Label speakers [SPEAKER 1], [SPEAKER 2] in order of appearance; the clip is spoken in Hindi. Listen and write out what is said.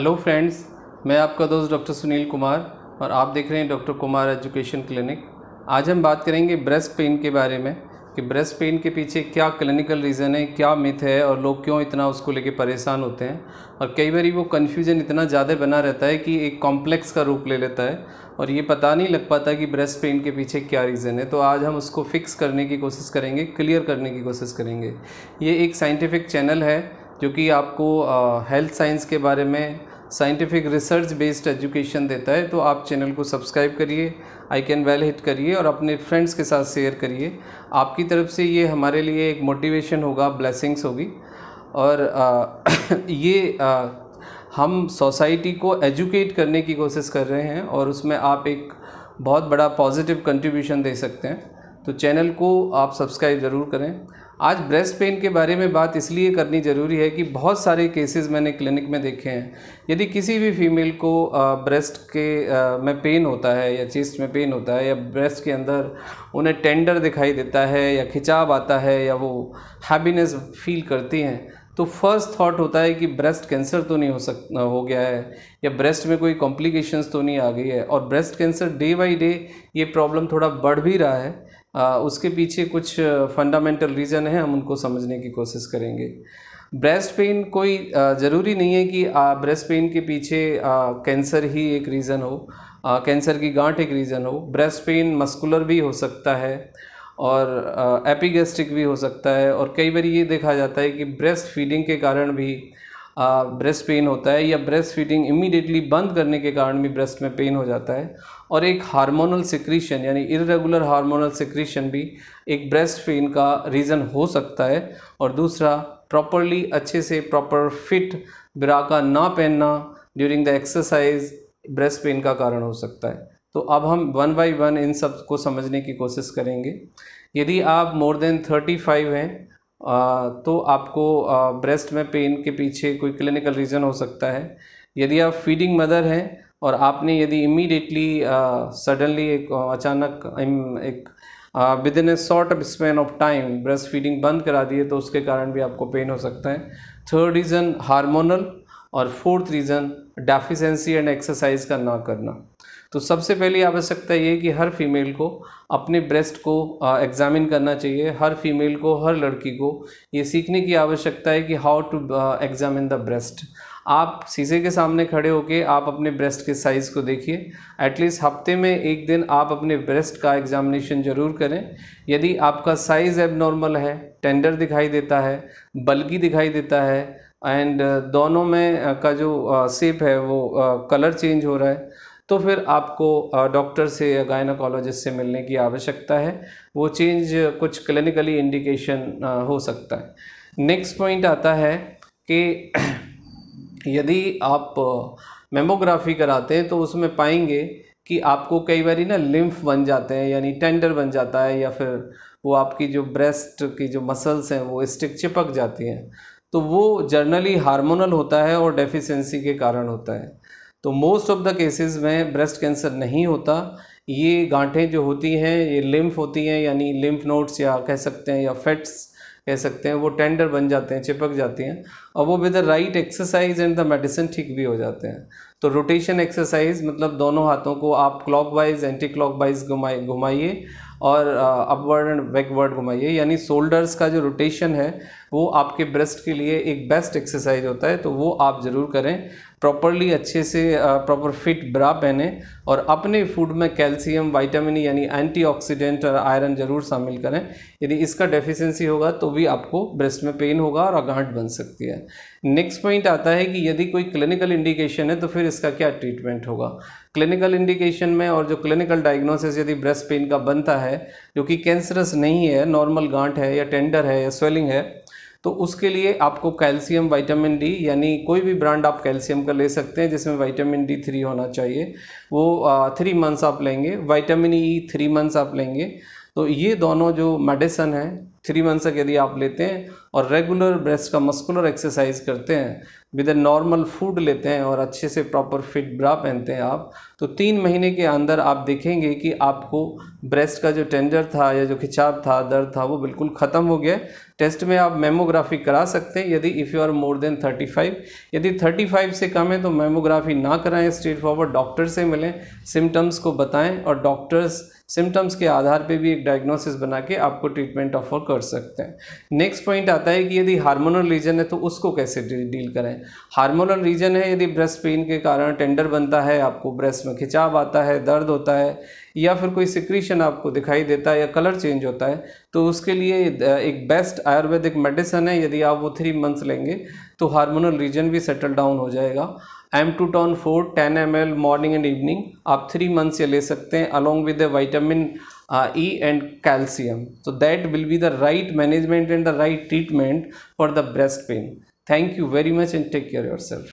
[SPEAKER 1] हेलो फ्रेंड्स मैं आपका दोस्त डॉक्टर सुनील कुमार और आप देख रहे हैं डॉक्टर कुमार एजुकेशन क्लिनिक आज हम बात करेंगे ब्रेस्ट पेन के बारे में कि ब्रेस्ट पेन के पीछे क्या क्लिनिकल रीज़न है क्या मिथ है और लोग क्यों इतना उसको लेके परेशान होते हैं और कई बार वो कन्फ्यूजन इतना ज़्यादा बना रहता है कि एक कॉम्प्लेक्स का रूप ले लेता है और ये पता नहीं लग पाता कि ब्रेस्ट पेन के पीछे क्या रीज़न है तो आज हम उसको फिक्स करने की कोशिश करेंगे क्लियर करने की कोशिश करेंगे ये एक साइंटिफिक चैनल है जो कि आपको हेल्थ साइंस के बारे में साइंटिफिक रिसर्च बेस्ड एजुकेशन देता है तो आप चैनल को सब्सक्राइब करिए आई कैन वेल हिट करिए और अपने फ्रेंड्स के साथ शेयर करिए आपकी तरफ से ये हमारे लिए एक मोटिवेशन होगा ब्लेसिंग्स होगी और आ, ये आ, हम सोसाइटी को एजुकेट करने की कोशिश कर रहे हैं और उसमें आप एक बहुत बड़ा पॉजिटिव कंट्रीब्यूशन दे सकते हैं तो चैनल को आप सब्सक्राइब ज़रूर करें आज ब्रेस्ट पेन के बारे में बात इसलिए करनी ज़रूरी है कि बहुत सारे केसेस मैंने क्लिनिक में देखे हैं यदि किसी भी फीमेल को ब्रेस्ट के में पेन होता है या चेस्ट में पेन होता है या ब्रेस्ट के अंदर उन्हें टेंडर दिखाई देता है या खिंचाव आता है या वो हैप्पीनेस फील करती हैं तो फर्स्ट थॉट होता है कि ब्रेस्ट कैंसर तो नहीं हो सकता हो गया है या ब्रेस्ट में कोई कॉम्प्लिकेशंस तो नहीं आ गई है और breast cancer day by day ये प्रॉब्लम थोड़ा बढ़ भी रहा है आ, उसके पीछे कुछ फंडामेंटल रीज़न है हम उनको समझने की कोशिश करेंगे ब्रेस्ट पेन कोई ज़रूरी नहीं है कि ब्रेस्ट पेन के पीछे कैंसर ही एक रीज़न हो कैंसर की गांठ एक रीज़न हो ब्रेस्ट पेन मस्कुलर भी हो सकता है और एपिगेस्टिक भी हो सकता है और कई बार ये देखा जाता है कि ब्रेस्ट फीडिंग के कारण भी ब्रेस्ट पेन होता है या ब्रेस्ट फीडिंग इमीडिएटली बंद करने के कारण भी ब्रेस्ट में पेन हो जाता है और एक हार्मोनल सिक्रीशन यानी इरेगुलर हार्मोनल सिक्रीशन भी एक ब्रेस्ट पेन का रीज़न हो सकता है और दूसरा प्रॉपरली अच्छे से प्रॉपर फिट ब्रा का ना पहनना during the exercise breast pain का कारण हो सकता है तो अब हम वन बाई वन इन सब को समझने की कोशिश करेंगे यदि आप मोर देन थर्टी फाइव हैं तो आपको ब्रेस्ट में पेन के पीछे कोई क्लिनिकल रीज़न हो सकता है यदि आप फीडिंग मदर हैं और आपने यदि इमीडिएटली सडनली एक अचानक एक within a short span of time breast feeding बंद करा दिए तो उसके कारण भी आपको पेन हो सकता है थर्ड रीज़न हार्मोनल और fourth reason deficiency and exercise का ना करना तो सबसे पहली आवश्यकता ये कि हर फीमेल को अपने ब्रेस्ट को एग्ज़ामिन करना चाहिए हर फीमेल को हर लड़की को ये सीखने की आवश्यकता है कि how to examine the breast आप शीशे के सामने खड़े होके आप अपने ब्रेस्ट के साइज़ को देखिए एटलीस्ट हफ्ते में एक दिन आप अपने ब्रेस्ट का एग्ज़ामिनेशन ज़रूर करें यदि आपका साइज़ एबनॉर्मल है टेंडर दिखाई देता है बल्की दिखाई देता है एंड दोनों में का जो सेप है वो कलर चेंज हो रहा है तो फिर आपको डॉक्टर से या गायनोकोलॉजिस्ट से मिलने की आवश्यकता है वो चेंज कुछ क्लिनिकली इंडिकेशन हो सकता है नेक्स्ट पॉइंट आता है कि यदि आप मेमोग्राफी कराते हैं तो उसमें पाएंगे कि आपको कई बार ना लिम्फ बन जाते हैं यानी टेंडर बन जाता है या फिर वो आपकी जो ब्रेस्ट की जो मसल्स हैं वो स्टिक चिपक जाती हैं तो वो जर्नली हार्मोनल होता है और डेफिशिएंसी के कारण होता है तो मोस्ट ऑफ द केसेस में ब्रेस्ट कैंसर नहीं होता ये गांठें जो होती हैं ये लिम्फ होती हैं यानी लिम्फ नोट्स या कह सकते हैं या फैट्स कह सकते हैं वो टेंडर बन जाते हैं चिपक जाती हैं और वो with the right exercise and the medicine ठीक भी हो जाते हैं तो रोटेशन एक्सरसाइज मतलब दोनों हाथों को आप clockwise anticlockwise घुमाए घुमाइए और अपवर्ड एंड बैकवर्ड घुमाइए यानी शोल्डर्स का जो रोटेशन है वो आपके ब्रेस्ट के लिए एक बेस्ट एक्सरसाइज होता है तो वो आप ज़रूर करें प्रॉपरली अच्छे से प्रॉपर फिट ब्रा पहने और अपने फूड में कैल्शियम वाइटामिन e यानी एंटीऑक्सीडेंट और आयरन ज़रूर शामिल करें यदि इसका डेफिशिएंसी होगा तो भी आपको ब्रेस्ट में पेन होगा और अगाहट बन सकती है नेक्स्ट पॉइंट आता है कि यदि कोई क्लिनिकल इंडिकेशन है तो फिर इसका क्या ट्रीटमेंट होगा क्लिनिकल इंडिकेशन में और जो क्लिनिकल डायग्नोसिस यदि ब्रेस्ट पेन का बनता है जो कि कैंसरस नहीं है नॉर्मल गांठ है या टेंडर है या स्वेलिंग है तो उसके लिए आपको कैल्शियम विटामिन डी यानी कोई भी ब्रांड आप कैल्शियम का ले सकते हैं जिसमें विटामिन डी थ्री होना चाहिए वो थ्री मंथ्स आप लेंगे विटामिन ई थ्री मंथ्स आप लेंगे तो ये दोनों जो मेडिसन है थ्री मंथ्स तक यदि आप लेते हैं और रेगुलर ब्रेस्ट का मस्कुलर एक्सरसाइज करते हैं विद नॉर्मल फूड लेते हैं और अच्छे से प्रॉपर फिट ब्रा पहनते हैं आप तो तीन महीने के अंदर आप देखेंगे कि आपको ब्रेस्ट का जो टेंडर था या जो खिंचाव था दर्द था वो बिल्कुल ख़त्म हो गया टेस्ट में आप मेमोग्राफी करा सकते हैं यदि if you are more than 35 यदि 35 से कम है तो मेमोग्राफी ना कराएं स्ट्रेट फॉरवर्ड डॉक्टर से मिलें सिम्टम्स को बताएं और डॉक्टर्स सिम्टम्स के आधार पे भी एक डायग्नोसिस बना के आपको ट्रीटमेंट ऑफर कर सकते हैं नेक्स्ट पॉइंट आता है कि यदि हार्मोनल रीजन है तो उसको कैसे डील करें हार्मोनल रीजन है यदि ब्रेस्ट पेन के कारण टेंडर बनता है आपको ब्रेस्ट में खिंचाव आता है दर्द होता है या फिर कोई सिक्रीशन आपको दिखाई देता है या कलर चेंज होता है तो उसके लिए एक बेस्ट आयुर्वेदिक मेडिसन है यदि आप वो थ्री मंथ्स लेंगे तो हार्मोनल रीजन भी सेटल डाउन हो जाएगा M two tone four ten M L morning and evening आप थ्री मंथ्स ये ले सकते हैं along with vitamin E and calcium तो that will be the right management and the right treatment for the breast pain Thank you very much and take care yourself.